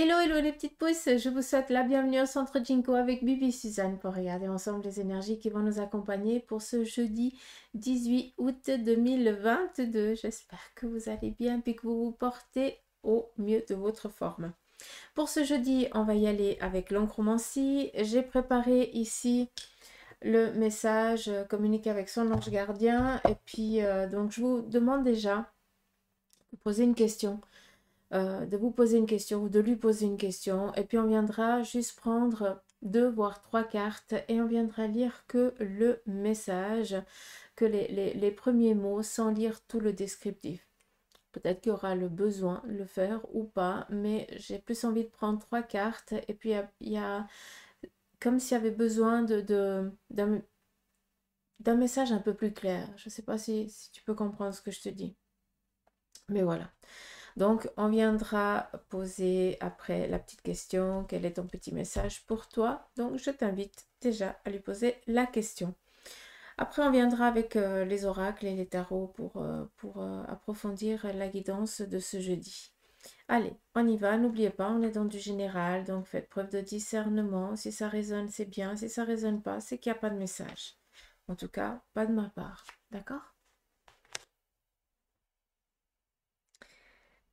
Hello, hello les petites pouces, je vous souhaite la bienvenue au Centre Jinko avec Bibi Suzanne pour regarder ensemble les énergies qui vont nous accompagner pour ce jeudi 18 août 2022. J'espère que vous allez bien et que vous vous portez au mieux de votre forme. Pour ce jeudi, on va y aller avec l'encromancie. J'ai préparé ici le message euh, communiquer avec son ange gardien et puis euh, donc je vous demande déjà de poser une question. Euh, de vous poser une question ou de lui poser une question. Et puis on viendra juste prendre deux voire trois cartes et on viendra lire que le message, que les, premiers mots sans lire tout le descriptif. Peut-être qu'il y aura le besoin de le faire ou pas, mais j'ai plus envie de prendre trois cartes et puis euh, il y, a, comme s'il y avait besoin de, d'un, message un peu plus clair. Je ne sais pas si tu peux comprendre ce que je te dis. Mais voilà. Donc, on viendra poser après la petite question, quel est ton petit message pour toi Donc, je t'invite déjà à lui poser la question. Après, on viendra avec euh, les oracles et les tarots pour, euh, euh, approfondir la guidance de ce jeudi. Allez, on y va. N'oubliez pas, on est dans du général, donc faites preuve de discernement. Si ça résonne, c'est bien. Si ça résonne pas, c'est qu'il n'y a pas de message. En tout cas, pas de ma part. D'accord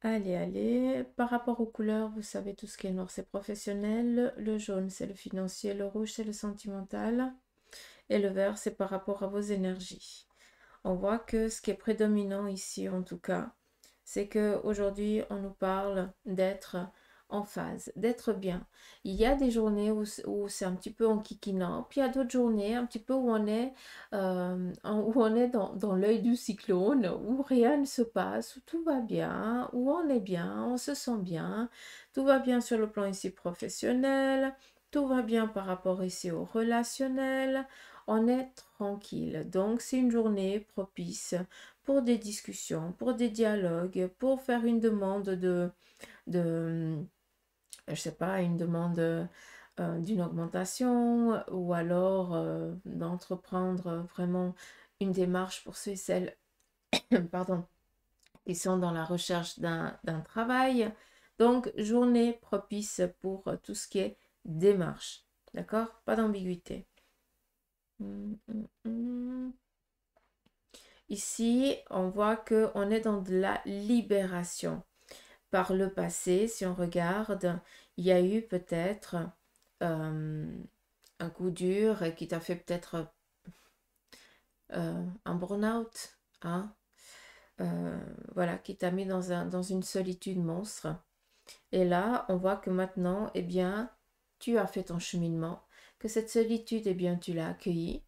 Allez, allez. Par rapport aux couleurs, vous savez tout ce qui est noir, c'est professionnel. Le jaune, c'est le financier. Le rouge, c'est le sentimental. Et le vert, c'est par rapport à vos énergies. On voit que ce qui est prédominant ici, en tout cas, c'est que aujourd'hui on nous parle d'être en phase, d'être bien. Il y a des journées où, c'est un petit peu en kikinant, puis il y a d'autres journées un petit peu où on est, euh, où on est dans, dans l'œil du cyclone, où rien ne se passe, où tout va bien, où on est bien, on se sent bien, tout va bien sur le plan ici professionnel, tout va bien par rapport ici au relationnel, on est tranquille. Donc c'est une journée propice pour des discussions, pour des dialogues, pour faire une demande de, de je sais pas, une demande euh, d'une augmentation ou alors euh, d'entreprendre vraiment une démarche pour ceux et celles pardon, qui sont dans la recherche d'un travail. Donc, journée propice pour tout ce qui est démarche. D'accord Pas d'ambiguïté. Ici, on voit qu'on est dans de la libération par le passé, si on regarde, il y a eu peut-être euh, un coup dur qui t'a fait peut-être euh, un burn-out, hein? Euh, voilà, qui t'a mis dans, un, dans une solitude monstre. Et là, on voit que maintenant, eh bien, tu as fait ton cheminement, que cette solitude, eh bien, tu l'as accueillie,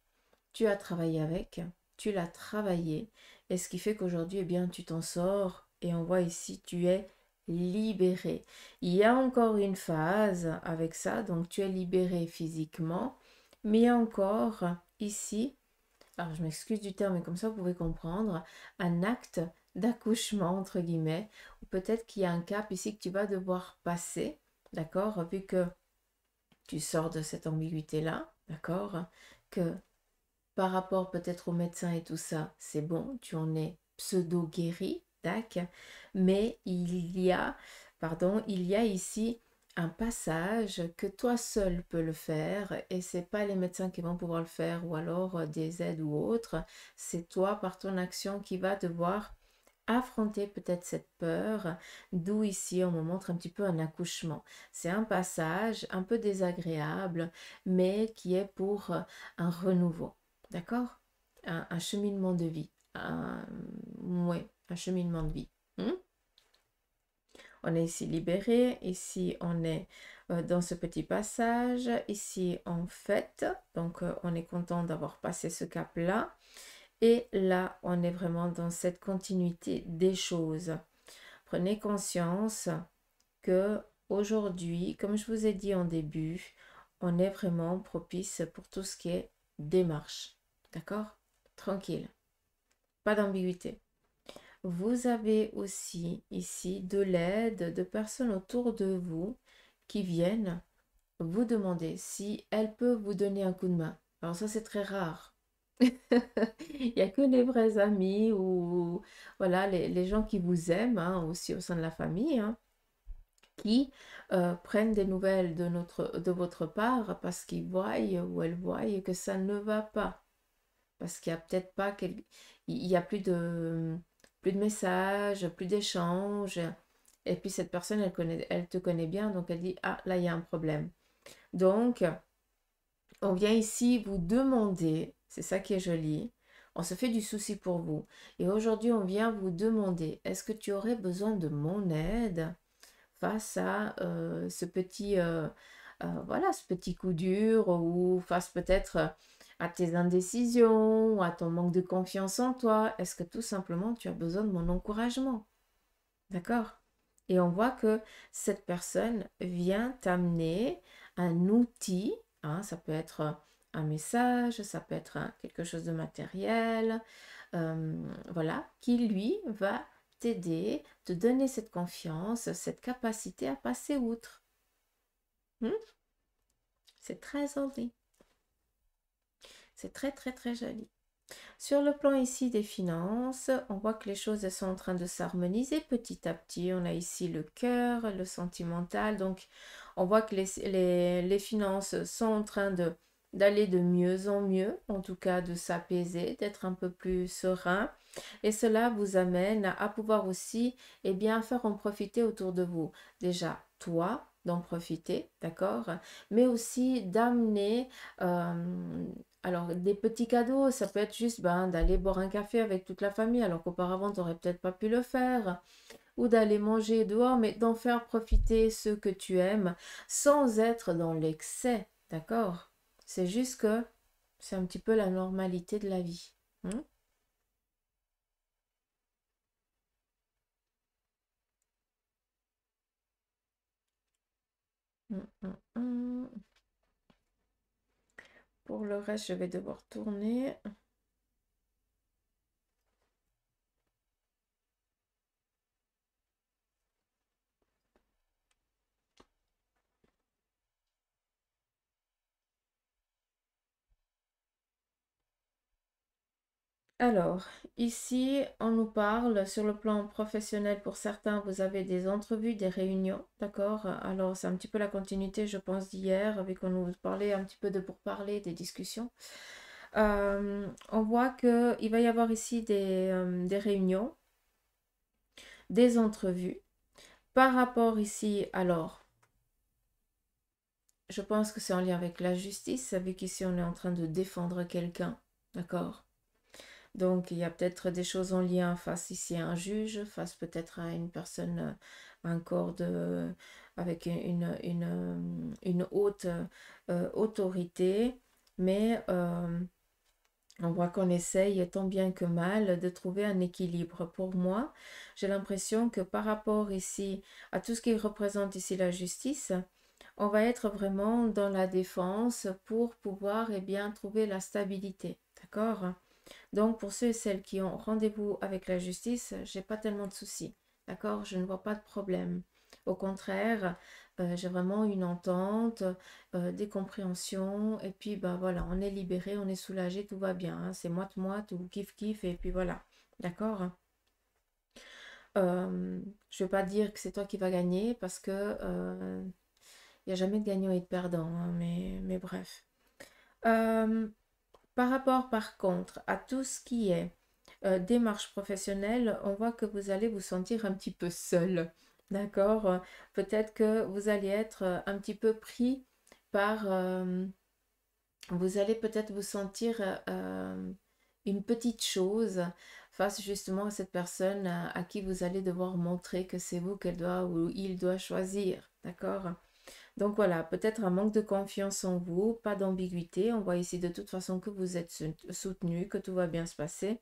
tu as travaillé avec, tu l'as travaillée, et ce qui fait qu'aujourd'hui, eh bien, tu t'en sors, et on voit ici, tu es libéré. Il y a encore une phase avec ça, donc tu es libéré physiquement, mais encore ici, alors je m'excuse du terme, mais comme ça vous pouvez comprendre, un acte d'accouchement, entre guillemets, ou peut-être qu'il y a un cap ici que tu vas devoir passer, d'accord, vu que tu sors de cette ambiguïté-là, d'accord, que par rapport peut-être au médecin et tout ça, c'est bon, tu en es pseudo-guéri, d'accord, mais il y a, pardon, il y a ici un passage que toi seul peux le faire et c'est pas les médecins qui vont pouvoir le faire ou alors euh, des aides ou autres, c'est toi par ton action qui va devoir affronter peut-être cette peur, d'où ici on me montre un petit peu un accouchement. C'est un passage un peu désagréable, mais qui est pour euh, un renouveau, d'accord un, cheminement de vie, un, ouais, un cheminement de vie. Hmm? on est ici libéré, ici on est euh, dans ce petit passage, ici on fête, donc euh, on est content d'avoir passé ce cap-là. Et là, on est vraiment dans cette continuité des choses. Prenez conscience que aujourd'hui, comme je vous ai dit en début, on est vraiment propice pour tout ce qui est démarche. D'accord Tranquille. Pas d'ambiguïté vous avez aussi ici de l'aide de personnes autour de vous qui viennent vous demander si elles peuvent vous donner un coup de main. Alors ça c'est très rare. Il n'y a que les vrais amis ou voilà les, gens qui vous aiment hein, aussi au sein de la famille hein, qui euh, prennent des nouvelles de, notre, de votre part parce qu'ils voient ou elles voient que ça ne va pas. Parce qu'il n'y a peut-être pas quel... il n'y a plus de plus de messages, plus d'échanges. Et puis cette personne, elle, connaît, elle te connaît bien, donc elle dit, ah là, il y a un problème. Donc, on vient ici vous demander, c'est ça qui est joli, on se fait du souci pour vous. Et aujourd'hui, on vient vous demander, est-ce que tu aurais besoin de mon aide face à euh, ce petit... Euh, euh, voilà, ce petit coup dur ou face peut-être à tes indécisions à ton manque de confiance en toi Est-ce que tout simplement tu as besoin de mon encouragement D'accord Et on voit que cette personne vient t'amener un outil, hein, ça peut être un message, ça peut être quelque chose de matériel, euh, voilà, qui lui va t'aider, te donner cette confiance, cette capacité à passer outre. Hmm C'est très envie. C'est très très très joli. Sur le plan ici des finances, on voit que les choses sont en train de s'harmoniser petit à petit. On a ici le cœur, le sentimental. Donc, on voit que les, finances sont en train de d'aller de mieux en mieux, en tout cas de s'apaiser, d'être un peu plus serein. Et cela vous amène à pouvoir aussi et eh bien, faire en profiter autour de vous. Déjà, toi, d'en profiter, d'accord Mais aussi d'amener euh, alors, des petits cadeaux, ça peut être juste ben, d'aller boire un café avec toute la famille, alors qu'auparavant, tu n'aurais peut-être pas pu le faire, ou d'aller manger dehors, mais d'en faire profiter ceux que tu aimes, sans être dans l'excès, d'accord C'est juste que c'est un petit peu la normalité de la vie. Hein? Hum, hum, hum. Pour le reste, je vais devoir tourner. Alors, Ici, on nous parle sur le plan professionnel. Pour certains, vous avez des entrevues, des réunions, d'accord Alors, c'est un petit peu la continuité, je pense, d'hier, avec on nous parlait un petit peu de pourparlers, des discussions. Euh, on voit qu'il va y avoir ici des, euh, des réunions, des entrevues. Par rapport ici, alors, je pense que c'est en lien avec la justice, vu qu'ici, on est en train de défendre quelqu'un, d'accord donc, il y a peut-être des choses en lien face ici à un juge, face peut-être à une personne, euh, euh, avec une, euh, haute autorité. Mais on voit qu'on essaye tant bien que mal de trouver un équilibre. Pour moi, j'ai l'impression que par rapport ici à tout ce qui représente ici la justice, on va être vraiment dans la défense pour pouvoir et eh bien, trouver la stabilité. D'accord donc pour ceux et celles qui ont rendez-vous avec la justice, j'ai pas tellement de soucis. D'accord Je ne vois pas de problème. Au contraire, euh, j'ai vraiment une entente, euh, des compréhensions, et puis bah voilà, on est libéré, on est soulagé, tout va bien. Hein. C'est c'est moite moite ou kiff kiff, et puis voilà. D'accord euh, Je ne veux pas dire que c'est toi qui vas gagner parce que il n'y a jamais de gagnant et de perdant, hein, mais, mais bref. Par rapport, par contre, à tout ce qui est euh, démarche professionnelle, on voit que vous allez vous sentir un petit peu seul. D'accord euh, Peut-être que vous allez être euh, un petit peu pris par... vous allez peut-être vous sentir une petite chose face justement à cette personne à qui vous allez devoir montrer que c'est vous qu'elle doit ou il doit choisir. D'accord donc voilà, peut-être un manque de confiance en vous, pas d'ambiguïté. On voit ici de toute façon que vous êtes soutenu, que tout va bien se passer.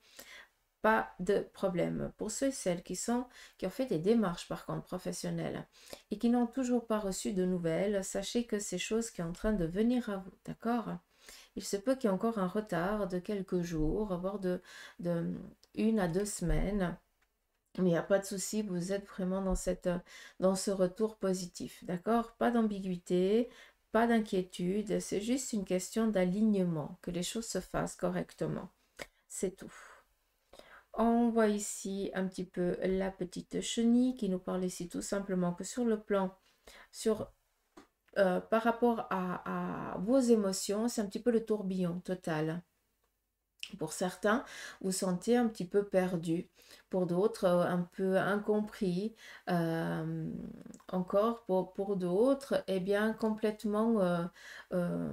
Pas de problème. Pour ceux et celles qui, sont, qui ont fait des démarches par contre professionnelles et qui n'ont toujours pas reçu de nouvelles, sachez que c'est chose qui est en train de venir à vous, d'accord il se peut qu'il y ait encore un retard de quelques jours, voire de, de une à deux semaines mais Il n'y a pas de souci, vous êtes vraiment dans, euh, dans ce retour positif, d'accord Pas d'ambiguïté, pas d'inquiétude, c'est juste une question d'alignement, que les choses se fassent correctement. C'est tout. On voit ici un petit peu la petite chenille qui nous parle ici tout simplement que sur le plan, sur, euh, par rapport à vos émotions, c'est un petit peu le tourbillon total. Pour certains, vous sentez un petit peu perdu. Pour d'autres, euh, un peu incompris. Euh, encore pour, d'autres, et eh bien, complètement... Euh,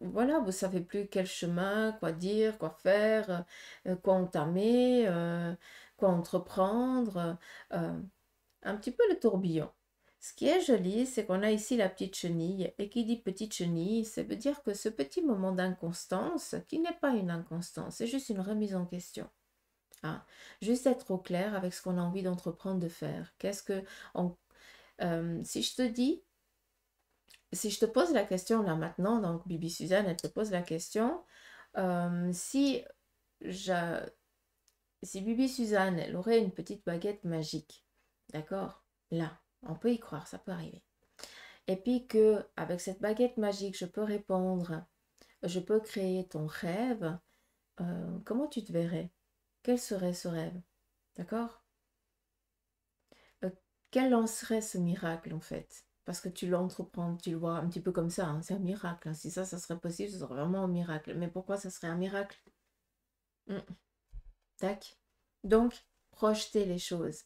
voilà, vous savez plus quel chemin, quoi dire, quoi faire, quoi entamer, quoi entreprendre. un petit peu le tourbillon. Ce qui est joli, c'est qu'on a ici la petite chenille. Et qui dit petite chenille, ça veut dire que ce petit moment d'inconstance, qui n'est pas une inconstance, c'est juste une remise en question. Ah, juste être au clair avec ce qu'on a envie d'entreprendre de faire. Qu'est-ce que... Euh, si je te dis, si je te pose la question là maintenant, donc Bibi Suzanne, elle te pose la question, euh, si, je, si Bibi Suzanne, elle aurait une petite baguette magique, d'accord Là, on peut y croire, ça peut arriver. Et puis que avec cette baguette magique, je peux répondre, je peux créer ton rêve. Euh, comment tu te verrais Quel serait ce rêve D'accord euh, Quel en serait ce miracle en fait Parce que tu l'entreprends, tu le vois un petit peu comme ça, hein, c'est un miracle. Hein. Si ça, ça serait possible, ce serait vraiment un miracle. Mais pourquoi ça serait un miracle mm. Tac. Donc, projeter les choses.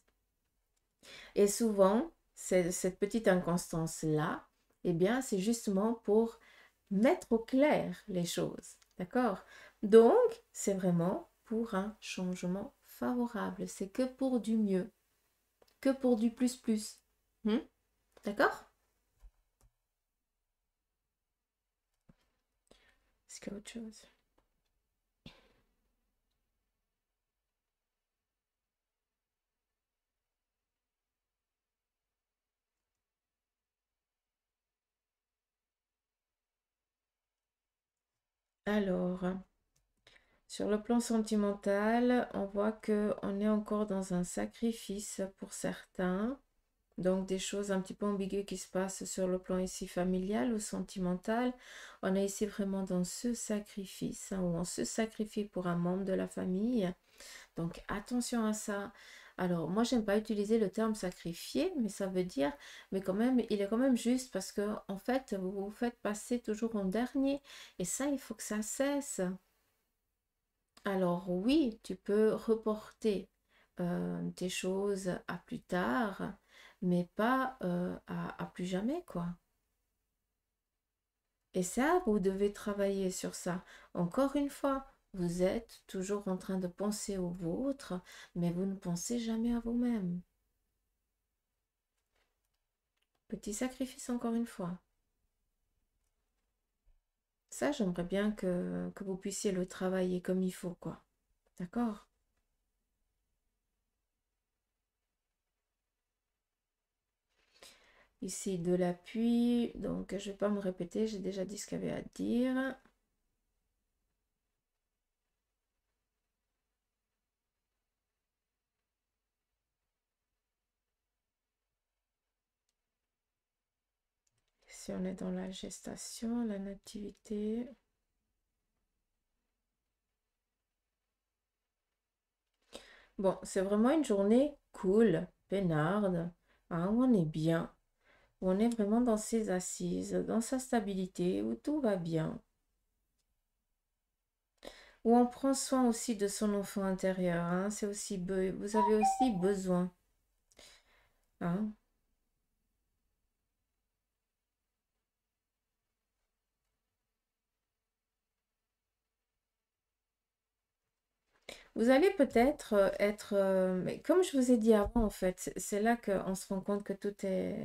Et souvent, cette petite inconstance-là, eh bien, c'est justement pour mettre au clair les choses. D'accord Donc, c'est vraiment pour un changement favorable. C'est que pour du mieux, que pour du plus plus. Hmm d'accord Est-ce qu'il y a autre chose Alors, sur le plan sentimental, on voit que on est encore dans un sacrifice pour certains. Donc des choses un petit peu ambiguës qui se passent sur le plan ici familial ou sentimental. On est ici vraiment dans ce sacrifice, hein, où on se sacrifie pour un membre de la famille. Donc attention à ça. Alors, moi, j'aime pas utiliser le terme sacrifier, mais ça veut dire, mais quand même, il est quand même juste parce que, en fait, vous vous faites passer toujours en dernier. Et ça, il faut que ça cesse. Alors, oui, tu peux reporter euh, tes choses à plus tard, mais pas euh, à plus jamais, quoi. Et ça, vous devez travailler sur ça. Encore une fois, vous êtes toujours en train de penser au vôtre, mais vous ne pensez jamais à vous-même. Petit sacrifice encore une fois. Ça, j'aimerais bien que, que vous puissiez le travailler comme il faut, quoi. D'accord Ici, de l'appui. Donc, je ne vais pas me répéter, j'ai déjà dit ce qu'il y avait à dire. si on est dans la gestation, la nativité. Bon, c'est vraiment une journée cool, peinarde, hein, on est bien, on est vraiment dans ses assises, dans sa stabilité, où tout va bien. Où on prend soin aussi de son enfant intérieur. Hein, c'est aussi vous avez aussi besoin hein, Vous allez peut-être euh, être, euh, mais comme je vous ai dit avant en fait, c'est là qu'on se rend compte que tout est,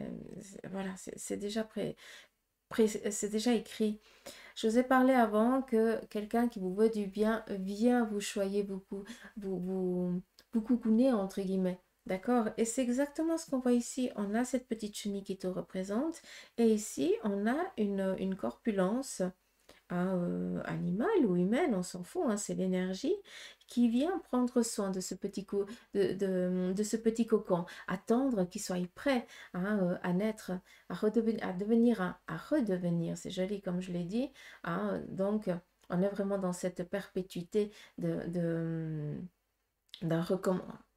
voilà, c'est déjà prêt, c'est déjà écrit. Je vous ai parlé avant que quelqu'un qui vous veut du bien vient vous choyer beaucoup, vous, vous, coucouner entre guillemets. D'accord Et c'est exactement ce qu'on voit ici. On a cette petite chenille qui te représente. Et ici, on a une, une corpulence euh, animal ou humaine, on s'en fout, hein, c'est l'énergie qui vient prendre soin de ce petit, de, ce petit cocon, attendre qu'il soit prêt hein, euh, à naître, à, à à, redevenir, c'est joli comme je l'ai dit, hein. donc on est vraiment dans cette perpétuité de d'un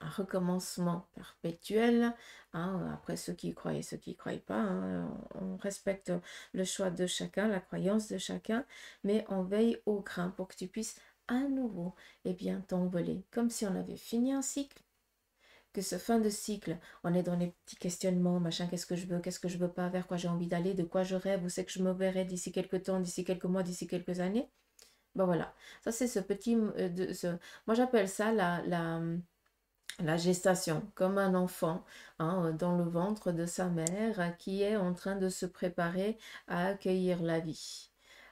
recommencement perpétuel. Hein, après, ceux qui croyaient croient et ceux qui ne croient pas, hein, on respecte le choix de chacun, la croyance de chacun, mais on veille au grain pour que tu puisses à nouveau et eh bien t'envoler, comme si on avait fini un cycle que ce fin de cycle, on est dans les petits questionnements, machin, qu'est-ce que je veux, qu'est-ce que je veux pas, vers quoi j'ai envie d'aller, de quoi je rêve, où c'est que je me verrai d'ici quelques temps, d'ici quelques mois, d'ici quelques années. Bah, voilà, ça c'est ce petit... Euh, de, ce... Moi j'appelle ça la, la, gestation, comme un enfant hein, euh, dans le ventre de sa mère euh, qui est en train de se préparer à accueillir la vie.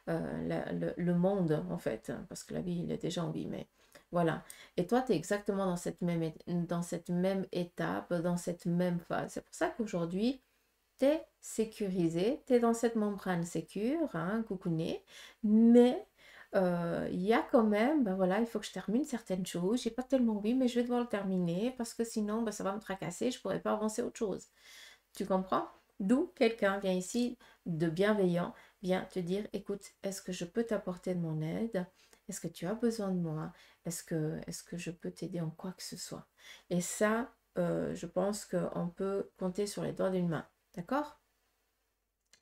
le, monde en fait, hein, parce que la vie il est déjà en vie, mais voilà. Et toi, tu es exactement dans cette, même, dans cette même étape, dans cette même phase. C'est pour ça qu'aujourd'hui, tu es sécurisé, tu es dans cette membrane sécure, hein, coucouné, mais euh, il y a quand même, ben voilà, il faut que je termine certaines choses. J'ai pas tellement oui, mais je vais devoir le terminer parce que sinon, ben, ça va me tracasser, je pourrais pas avancer autre chose. Tu comprends D'où quelqu'un vient ici de bienveillant, vient te dire, écoute, est-ce que je peux t'apporter de mon aide Est-ce que tu as besoin de moi Est-ce que, est que je peux t'aider en quoi que ce soit Et ça, euh, je pense qu'on peut compter sur les doigts d'une main. D'accord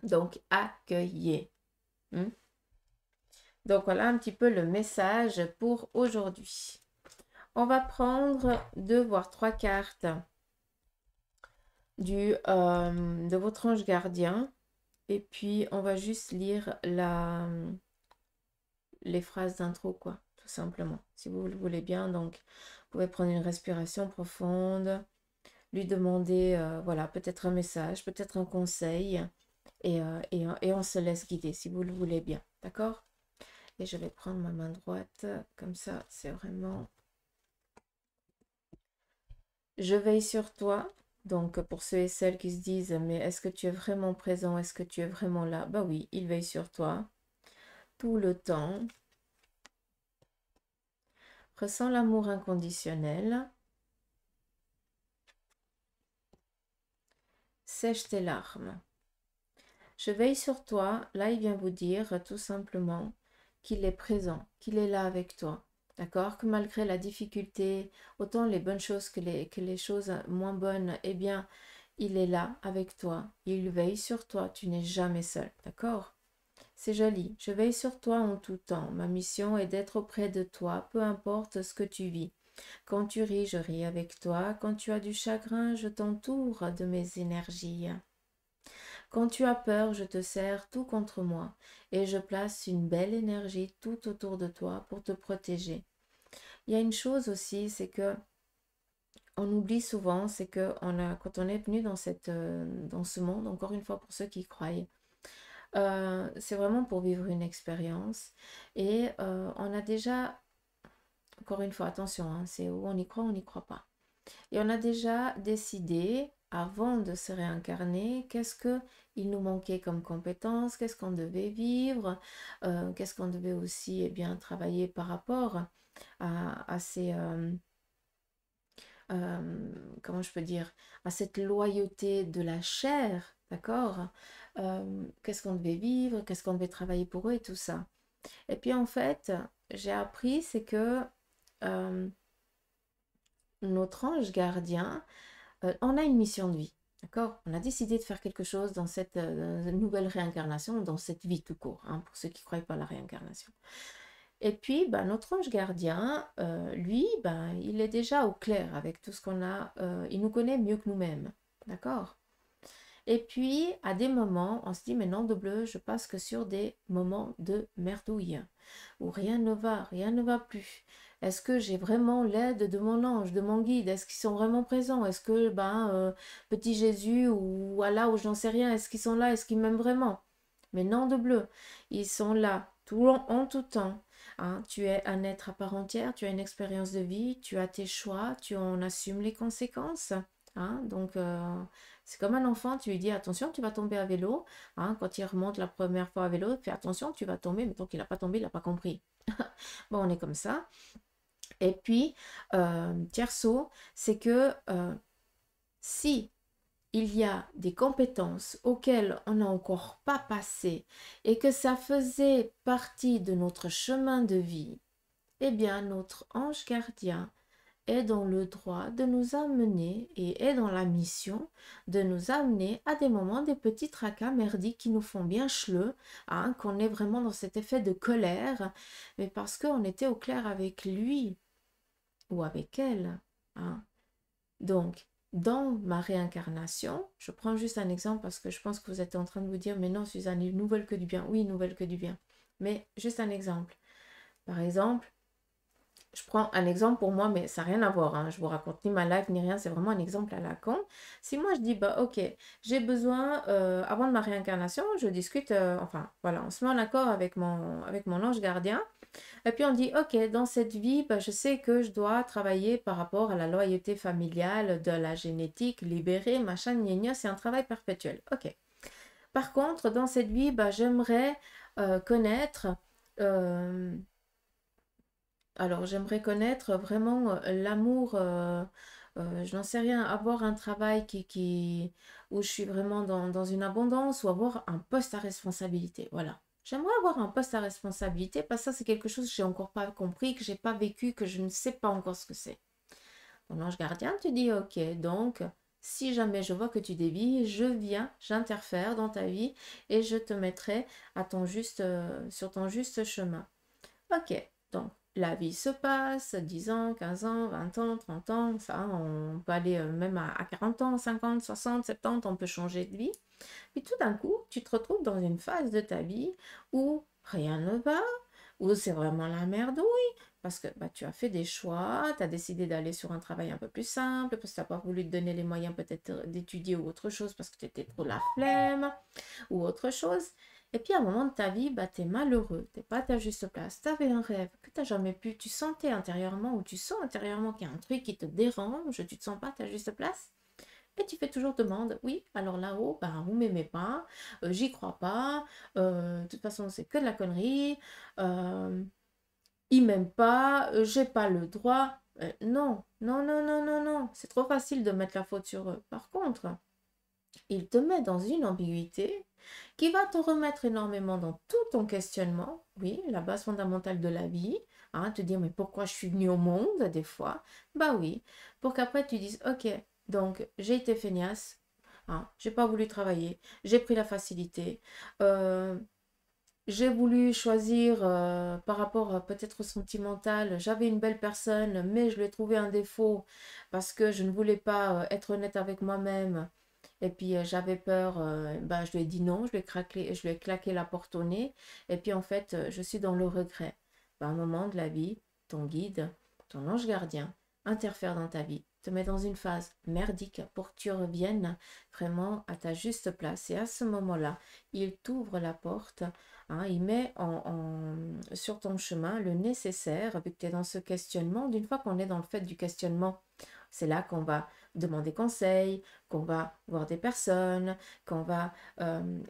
Donc, accueillez. Hmm? Donc voilà un petit peu le message pour aujourd'hui. On va prendre deux voire trois cartes du, euh, de votre ange gardien. Et puis on va juste lire la, les phrases d'intro, quoi, tout simplement. Si vous le voulez bien, donc vous pouvez prendre une respiration profonde, lui demander, euh, voilà, peut-être un message, peut-être un conseil. Euh, et, et on se laisse guider si vous le voulez bien. D'accord et je vais prendre ma main droite, comme ça, c'est vraiment... Je veille sur toi. Donc, pour ceux et celles qui se disent, mais est-ce que tu es vraiment présent Est-ce que tu es vraiment là Bah oui, il veille sur toi. Tout le temps. Ressens l'amour inconditionnel. Sèche tes larmes. Je veille sur toi. Là, il vient vous dire tout simplement qu'il est présent, qu'il est là avec toi. D'accord Que malgré la difficulté, autant les bonnes choses que les, choses moins bonnes, eh bien, il est là avec toi. Il veille sur toi. Tu n'es jamais seul. D'accord C'est joli. Je veille sur toi en tout temps. Ma mission est d'être auprès de toi, peu importe ce que tu vis. Quand tu ris, je ris avec toi. Quand tu as du chagrin, je t'entoure de mes énergies. Quand tu as peur, je te sers tout contre moi et je place une belle énergie tout autour de toi pour te protéger. Il y a une chose aussi, c'est que on oublie souvent, c'est que on a, quand on est venu dans, cette, euh, dans ce monde, encore une fois pour ceux qui croient, euh, c'est vraiment pour vivre une expérience. Et euh, on a déjà, encore une fois, attention, hein, c'est où on y croit, on n'y croit pas. Et on a déjà décidé, avant de se réincarner, qu'est-ce que il nous manquait comme compétence, qu'est-ce qu'on devait vivre, euh, qu'est-ce qu'on devait aussi eh bien, travailler par rapport à, ces... Euh, euh, comment je peux dire, à cette loyauté de la chair, d'accord Qu'est-ce qu'on devait vivre, qu'est-ce qu'on devait travailler pour eux et tout ça. Et puis en fait, j'ai appris, c'est que notre ange gardien, on a une mission de vie. D'accord On a décidé de faire quelque chose dans cette euh, nouvelle réincarnation, dans cette vie tout court, hein, pour ceux qui ne croient pas à la réincarnation. Et puis, bah, notre ange gardien, euh, lui, bah, il est déjà au clair avec tout ce qu'on a. Euh, il nous connaît mieux que nous-mêmes. D'accord Et puis, à des moments, on se dit, mais non, de bleu, je passe que sur des moments de merdouille, où rien ne va, rien ne va plus. Est-ce que j'ai vraiment l'aide de mon ange, de mon guide Est-ce qu'ils sont vraiment présents Est-ce que, ben, euh, petit Jésus ou Allah ou j'en sais rien, est-ce qu'ils sont là Est-ce qu'ils m'aiment vraiment Mais non de bleu, ils sont là, tout en, tout temps. Hein. tu es un être à part entière, tu as une expérience de vie, tu as tes choix, tu en assumes les conséquences. Hein. donc, euh, c'est comme un enfant, tu lui dis attention, tu vas tomber à vélo. Hein. quand il remonte la première fois à vélo, fais attention, tu vas tomber, mais tant qu'il n'a pas tombé, il n'a pas compris. bon, on est comme ça. Et puis, euh, tierceau, c'est que euh, si il y a des compétences auxquelles on n'a encore pas passé et que ça faisait partie de notre chemin de vie, eh bien notre ange gardien est dans le droit de nous amener et est dans la mission de nous amener à des moments des petits tracas merdiques qui nous font bien chleux, hein, qu'on est vraiment dans cet effet de colère, mais parce qu'on était au clair avec lui, ou avec elle. Hein. Donc, dans ma réincarnation, je prends juste un exemple parce que je pense que vous êtes en train de vous dire, mais non, Suzanne, nouvelle que du bien. Oui, nouvelle que du bien. Mais juste un exemple. Par exemple, je prends un exemple pour moi, mais ça n'a rien à voir. Hein. Je vous raconte ni ma life ni rien. C'est vraiment un exemple à la con. Si moi je dis, bah ok, j'ai besoin, euh, avant de ma réincarnation, je discute, euh, enfin voilà, on se met en accord avec mon, avec mon ange gardien. Et puis on dit, ok, dans cette vie, bah, je sais que je dois travailler par rapport à la loyauté familiale, de la génétique, libérer, machin, chienne c'est un travail perpétuel. Ok. Par contre, dans cette vie, bah, j'aimerais euh, connaître. Alors j'aimerais connaître vraiment euh, l'amour, euh, euh, je n'en sais rien, avoir un travail qui, qui, où je suis vraiment dans, une abondance ou avoir un poste à responsabilité. Voilà. J'aimerais avoir un poste à responsabilité parce que ça c'est quelque chose que j'ai encore pas compris, que j'ai pas vécu, que je ne sais pas encore ce que c'est. Mon ange gardien tu dis ok, donc si jamais je vois que tu dévis, je viens, j'interfère dans ta vie et je te mettrai à ton juste, sur ton juste chemin. Ok, donc la vie se passe, 10 ans, 15 ans, 20 ans, 30 ans, ça, on peut aller euh, même à 40 ans, 50, 60, 70, on peut changer de vie. Puis tout d'un coup, tu te retrouves dans une phase de ta vie où rien ne va, où c'est vraiment la merdouille, parce que bah, tu as fait des choix, tu as décidé d'aller sur un travail un peu plus simple, parce que tu n'as pas voulu te donner les moyens peut-être euh, d'étudier ou autre chose, parce que tu étais trop la flemme, ou autre chose. Et puis à un moment de ta vie, bah, tu es malheureux, tu pas à ta juste place, tu avais un rêve que tu n'as jamais pu, tu sentais intérieurement ou tu sens intérieurement qu'il y a un truc qui te dérange, tu te sens pas à ta juste place. Et tu fais toujours demande, oui, alors là-haut, bah, vous m'aimez pas, euh, j'y crois pas, euh, de toute façon c'est que de la connerie, euh, ils ne m'aiment pas, j'ai pas le droit. non, non, non, non, non, non, c'est trop facile de mettre la faute sur eux. Par contre, il te met dans une ambiguïté qui va te remettre énormément dans tout ton questionnement, oui, la base fondamentale de la vie, hein, te dire mais pourquoi je suis venue au monde des fois, bah oui, pour qu'après tu dises ok, donc j'ai été feignasse, hein, j'ai pas voulu travailler, j'ai pris la facilité, euh, j'ai voulu choisir euh, par rapport euh, peut-être au sentimental, j'avais une belle personne, mais je lui ai trouvé un défaut parce que je ne voulais pas être honnête avec moi-même. Et puis j'avais peur, ben, je lui ai dit non, je lui ai, je lui ai claqué la porte au nez. Et puis en fait, je suis dans le regret. un moment de la vie, ton guide, ton ange gardien, interfère dans ta vie, te met dans une phase merdique pour que tu reviennes vraiment à ta juste place. Et à ce moment-là, il t'ouvre la porte, hein, il met en, sur ton chemin le nécessaire, vu que tu es dans ce questionnement. D'une fois qu'on est dans le fait du questionnement, c'est là qu'on va demander conseil, qu'on va voir des personnes, qu'on va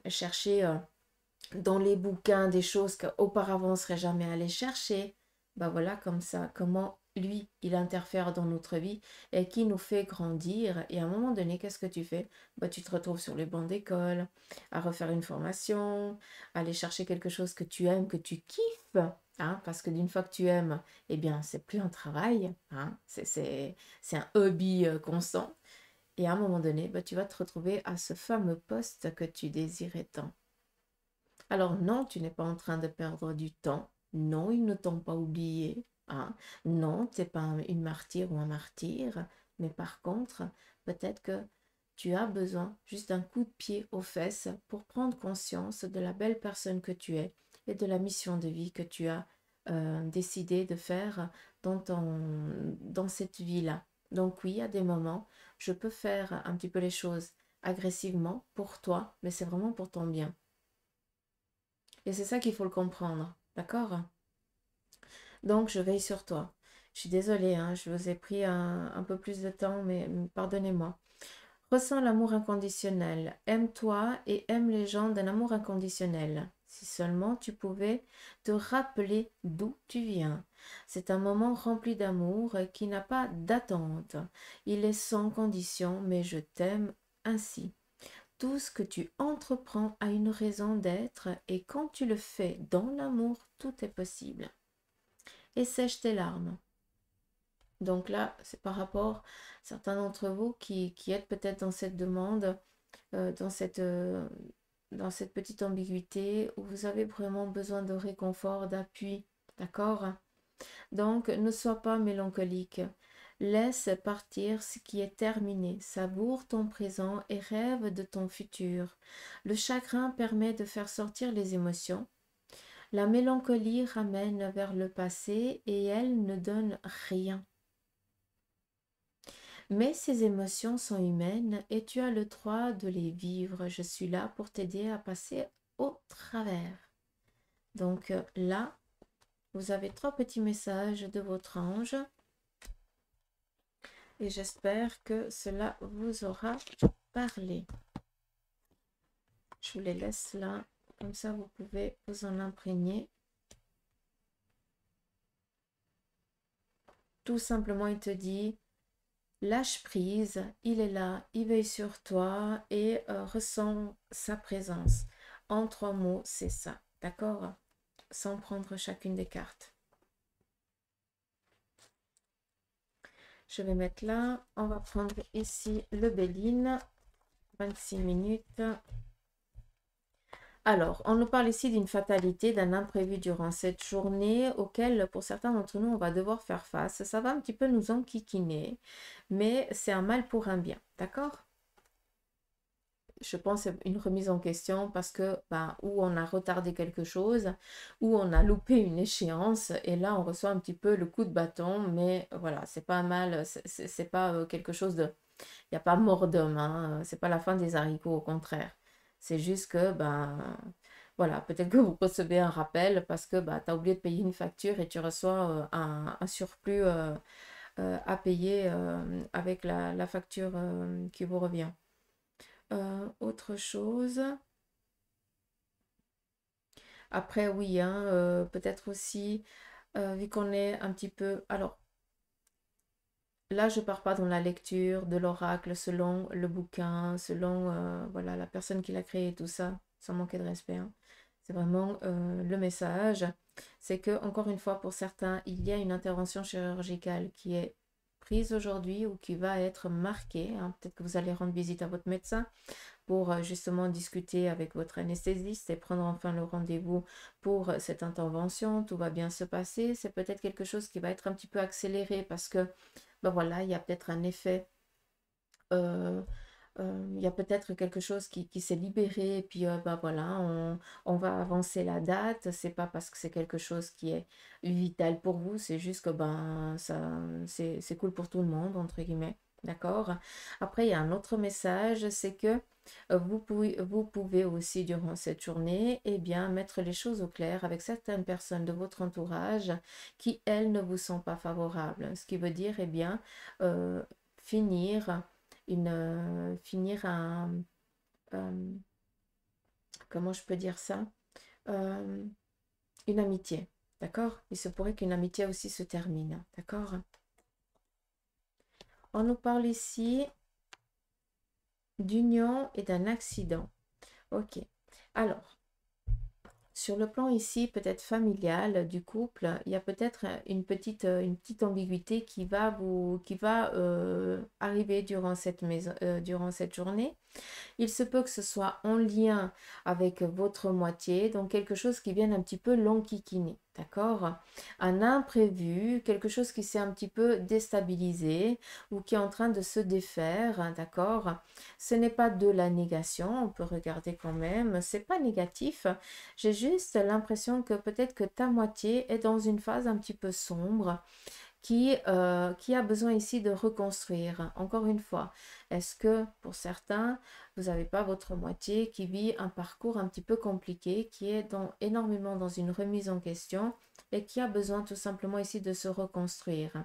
chercher dans les bouquins des choses qu'auparavant on ne serait jamais allé chercher. Bah voilà, comme ça, comment lui, il interfère dans notre vie et qui nous fait grandir. Et à un moment donné, qu'est-ce que tu fais bah, Tu te retrouves sur les bancs d'école, à refaire une formation, à aller chercher quelque chose que tu aimes, que tu kiffes. Hein, parce que d'une fois que tu aimes, eh bien, c'est plus un travail, hein, c'est un hobby euh, constant. Et à un moment donné, bah, tu vas te retrouver à ce fameux poste que tu désirais tant. Alors non, tu n'es pas en train de perdre du temps. Non, ils ne t'ont pas oublié. Ah, non, tu n'es pas une martyre ou un martyr, mais par contre, peut-être que tu as besoin juste d'un coup de pied aux fesses pour prendre conscience de la belle personne que tu es et de la mission de vie que tu as euh, décidé de faire dans, dans cette vie-là. Donc oui, à des moments, je peux faire un petit peu les choses agressivement pour toi, mais c'est vraiment pour ton bien. Et c'est ça qu'il faut le comprendre, d'accord donc, je veille sur toi. Je suis désolée, hein, je vous ai pris un, un peu plus de temps, mais pardonnez-moi. Ressens l'amour inconditionnel. Aime-toi et aime les gens d'un amour inconditionnel. Si seulement tu pouvais te rappeler d'où tu viens. C'est un moment rempli d'amour qui n'a pas d'attente. Il est sans condition, mais je t'aime ainsi. Tout ce que tu entreprends a une raison d'être et quand tu le fais dans l'amour, tout est possible et sèche tes larmes. Donc là, c'est par rapport à certains d'entre vous qui, qui êtes peut-être dans cette demande, euh, dans, cette, euh, dans cette petite ambiguïté où vous avez vraiment besoin de réconfort, d'appui. D'accord Donc, ne sois pas mélancolique. Laisse partir ce qui est terminé, savoure ton présent et rêve de ton futur. Le chagrin permet de faire sortir les émotions, la mélancolie ramène vers le passé et elle ne donne rien. Mais ces émotions sont humaines et tu as le droit de les vivre. Je suis là pour t'aider à passer au travers. Donc euh, là, vous avez trois petits messages de votre ange. Et j'espère que cela vous aura parlé. Je vous les laisse là comme ça, vous pouvez vous en imprégner. Tout simplement, il te dit, lâche prise, il est là, il veille sur toi et euh, ressens ressent sa présence. En trois mots, c'est ça, d'accord Sans prendre chacune des cartes. Je vais mettre là, on va prendre ici le Béline, 26 minutes. Alors, on nous parle ici d'une fatalité, d'un imprévu durant cette journée auquel, pour certains d'entre nous, on va devoir faire face. Ça va un petit peu nous enquiquiner, mais c'est un mal pour un bien, d'accord je pense une remise en question parce que ben, ou on a retardé quelque chose, ou on a loupé une échéance, et là on reçoit un petit peu le coup de bâton, mais voilà, c'est pas un mal, c'est pas euh, quelque chose de. Il n'y a pas mort d'homme, hein, c'est pas la fin des haricots, au contraire. C'est juste que, ben, voilà, peut-être que vous recevez un rappel parce que bah, tu as oublié de payer une facture et tu reçois un, surplus à payer avec la, facture qui vous revient. autre chose. Après, oui, hein, peut-être aussi, vu qu'on est un petit peu... Alors, Là, je pars pas dans la lecture de l'oracle selon le bouquin, selon euh, voilà la personne qui l'a créé tout ça, sans manquer de respect. Hein. C'est vraiment euh, le message. C'est que, encore une fois, pour certains, il y a une intervention chirurgicale qui est prise aujourd'hui ou qui va être marquée. Hein. Peut-être que vous allez rendre visite à votre médecin pour euh, justement discuter avec votre anesthésiste et prendre enfin le rendez-vous pour cette intervention. Tout va bien se passer. C'est peut-être quelque chose qui va être un petit peu accéléré parce que ben voilà, il y a peut-être un effet, euh, euh, il y a peut-être quelque chose qui, s'est libéré, et puis ben voilà, on, va avancer la date. C'est pas parce que c'est quelque chose qui est vital pour vous, c'est juste que ben ça c'est cool pour tout le monde, entre guillemets. D'accord Après, il y a un autre message, c'est que vous pouvez, vous pouvez, aussi, durant cette journée, eh bien, mettre les choses au clair avec certaines personnes de votre entourage qui, elles, ne vous sont pas favorables. Ce qui veut dire, eh bien, finir, une, finir un... comment je peux dire ça Une amitié, d'accord Il se pourrait qu'une amitié aussi se termine, d'accord on nous parle ici d'union et d'un accident. Ok. Alors, sur le plan ici, peut-être familial, euh, du couple, il y a peut-être euh, une petite, euh, une petite ambiguïté qui va, vous, qui va arriver durant cette, durant cette journée. Il se peut que ce soit en lien avec votre moitié, donc quelque chose qui vient un petit peu l'enquiquiner. D'accord Un imprévu, quelque chose qui s'est un petit peu déstabilisé ou qui est en train de se défaire, hein, d'accord Ce n'est pas de la négation, on peut regarder quand même, c'est pas négatif. J'ai juste l'impression que peut-être que ta moitié est dans une phase un petit peu sombre, qui, euh, qui a besoin ici de reconstruire. Encore une fois, est-ce que pour certains, vous n'avez pas votre moitié qui vit un parcours un petit peu compliqué, qui est dans, énormément dans une remise en question et qui a besoin tout simplement ici de se reconstruire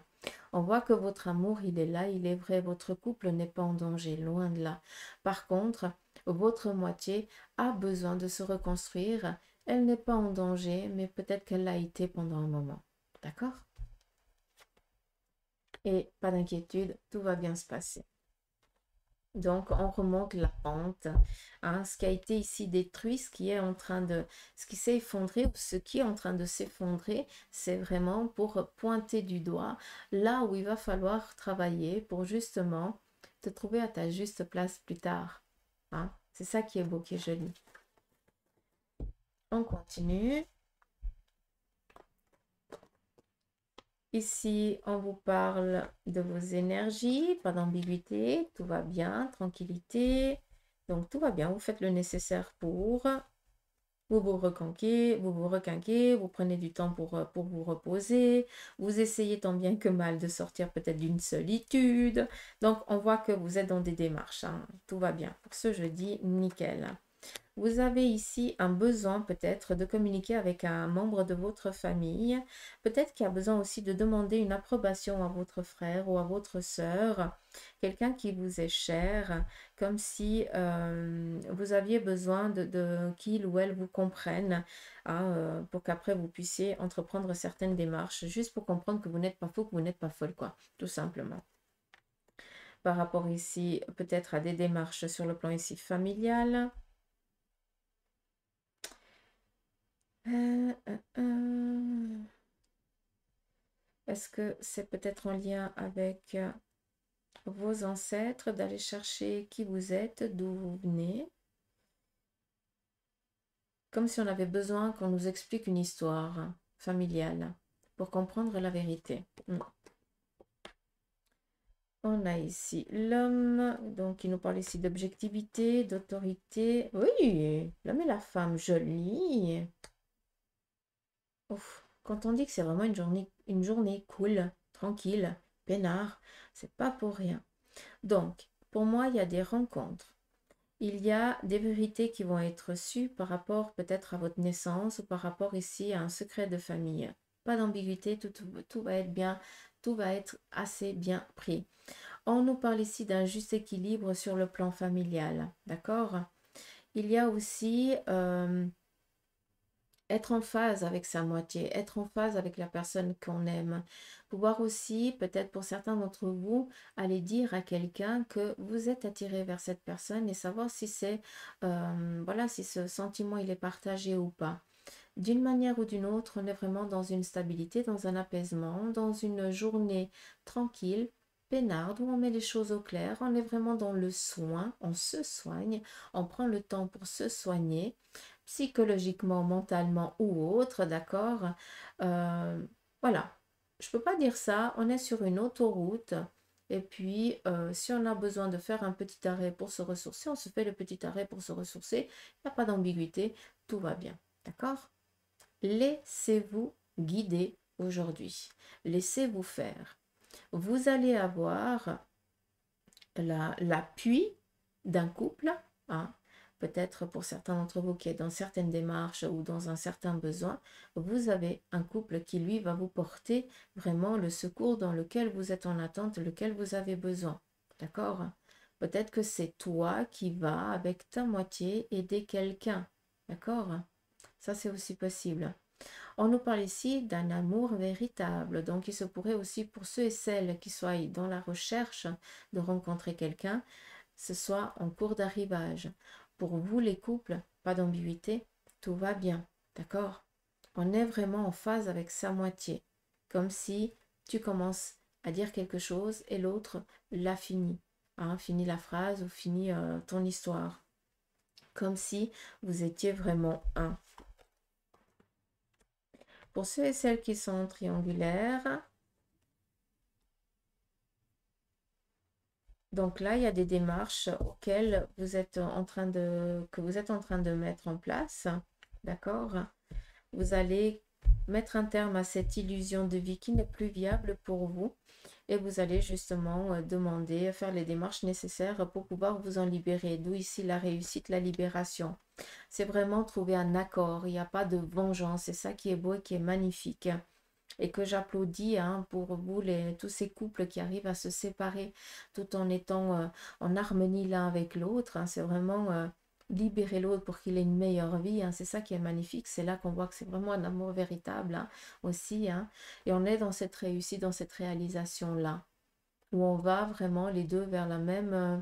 on voit que votre amour, il est là, il est vrai, votre couple n'est pas en danger, loin de là. Par contre, votre moitié a besoin de se reconstruire, elle n'est pas en danger, mais peut-être qu'elle l'a été pendant un moment. D'accord et pas d'inquiétude, tout va bien se passer. Donc, on remonte la pente. Hein. ce qui a été ici détruit, ce qui est en train de, ce qui s'est effondré ou ce qui est en train de s'effondrer, c'est vraiment pour pointer du doigt là où il va falloir travailler pour justement te trouver à ta juste place plus tard. Hein. C'est ça qui est beau, qui est joli. On continue. Ici, on vous parle de vos énergies, pas d'ambiguïté, tout va bien, tranquillité. Donc, tout va bien, vous faites le nécessaire pour. Vous vous reconquez, vous vous requinquez, vous prenez du temps pour, euh, pour vous reposer, vous essayez tant bien que mal de sortir peut-être d'une solitude. Donc, on voit que vous êtes dans des démarches. Hein. Tout va bien. Pour ce jeudi, nickel. Vous avez ici un besoin peut-être de communiquer avec un membre de votre famille, peut-être qu'il y a besoin aussi de demander une approbation à votre frère ou à votre sœur, quelqu'un qui vous est cher, comme si euh, vous aviez besoin de, qu'il ou elle vous comprenne hein, euh, pour qu'après vous puissiez entreprendre certaines démarches, juste pour comprendre que vous n'êtes pas fou, que vous n'êtes pas folle, quoi, tout simplement par rapport ici peut-être à des démarches sur le plan ici familial. Euh, euh, euh. Est-ce que c'est peut-être en lien avec vos ancêtres d'aller chercher qui vous êtes, d'où vous venez Comme si on avait besoin qu'on nous explique une histoire familiale pour comprendre la vérité. Hmm. On a ici l'homme, donc il nous parle ici d'objectivité, d'autorité. Oui, l'homme et la femme, joli. Quand on dit que c'est vraiment une journée, une journée cool, tranquille, peinard, c'est pas pour rien. Donc, pour moi, il y a des rencontres. Il y a des vérités qui vont être sues par rapport peut-être à votre naissance ou par rapport ici à un secret de famille. Pas d'ambiguïté, tout, va être bien, tout va être assez bien pris. On nous parle ici d'un juste équilibre sur le plan familial, d'accord Il y a aussi euh, être en phase avec sa moitié, être en phase avec la personne qu'on aime. Pouvoir aussi, peut-être pour certains d'entre vous, aller dire à quelqu'un que vous êtes attiré vers cette personne et savoir si c'est euh, voilà si ce sentiment il est partagé ou pas. D'une manière ou d'une autre, on est vraiment dans une stabilité, dans un apaisement, dans une journée tranquille, peinarde, où on met les choses au clair, on est vraiment dans le soin, on se soigne, on prend le temps pour se soigner psychologiquement, mentalement ou autre, d'accord euh, Voilà, je ne peux pas dire ça, on est sur une autoroute. Et puis, euh, si on a besoin de faire un petit arrêt pour se ressourcer, on se fait le petit arrêt pour se ressourcer. Il n'y a pas d'ambiguïté, tout va bien. D'accord Laissez-vous guider aujourd'hui. Laissez-vous faire. Vous allez avoir l'appui d'un couple. Hein, peut-être pour certains d'entre vous qui êtes dans certaines démarches ou dans un certain besoin, vous avez un couple qui, lui, va vous porter vraiment le secours dans lequel vous êtes en attente, lequel vous avez besoin. D'accord Peut-être que c'est toi qui vas, avec ta moitié, aider quelqu'un. D'accord Ça, c'est aussi possible. On nous parle ici d'un amour véritable, donc il se pourrait aussi pour ceux et celles qui soient dans la recherche de rencontrer quelqu'un, ce soit en cours d'arrivage pour vous les couples, pas d'ambiguïté, tout va bien, d'accord On est vraiment en phase avec sa moitié, comme si tu commences à dire quelque chose et l'autre l'a fini, hein, fini la phrase ou fini euh, ton histoire, comme si vous étiez vraiment un. Pour ceux et celles qui sont triangulaires, Donc là, il y a des démarches auxquelles vous êtes en train de, que vous êtes en train de mettre en place. D'accord Vous allez mettre un terme à cette illusion de vie qui n'est plus viable pour vous et vous allez justement euh, demander, euh, faire les démarches nécessaires pour pouvoir vous en libérer. D'où ici la réussite, la libération. C'est vraiment trouver un accord. Il n'y a pas de vengeance. C'est ça qui est beau et qui est magnifique et que j'applaudis hein, pour vous, les, tous ces couples qui arrivent à se séparer tout en étant euh, en harmonie l'un avec l'autre. Hein. c'est vraiment euh, libérer l'autre pour qu'il ait une meilleure vie. Hein. c'est ça qui est magnifique. C'est là qu'on voit que c'est vraiment un amour véritable aussi. et on est dans cette réussite, dans cette réalisation-là, où on va vraiment les deux vers la même... Euh,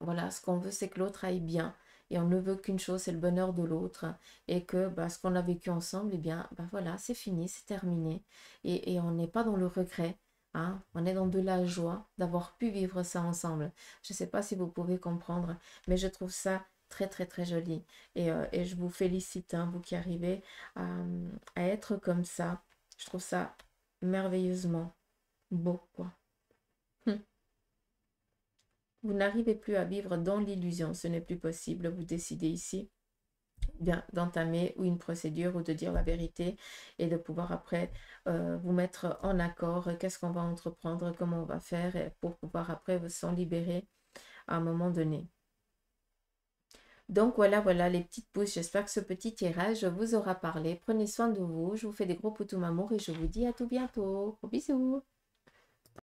voilà, ce qu'on veut, c'est que l'autre aille bien et on ne veut qu'une chose, c'est le bonheur de l'autre et que bah, ce qu'on a vécu ensemble, eh bien, bah, voilà, c'est fini, c'est terminé et, on n'est pas dans le regret. Hein, on est dans de la joie d'avoir pu vivre ça ensemble. Je ne sais pas si vous pouvez comprendre, mais je trouve ça très très très joli. Et, euh, je vous félicite, hein, vous qui arrivez euh, à, être comme ça. Je trouve ça merveilleusement beau, quoi. Hum. Vous n'arrivez plus à vivre dans l'illusion, ce n'est plus possible. Vous décidez ici d'entamer une procédure ou de dire la vérité et de pouvoir après euh, vous mettre en accord qu'est-ce qu'on va entreprendre, comment on va faire pour pouvoir après vous s'en libérer à un moment donné. Donc voilà, voilà les petites pouces. J'espère que ce petit tirage vous aura parlé. Prenez soin de vous. Je vous fais des gros poutous mamour et je vous dis à tout bientôt. bisous.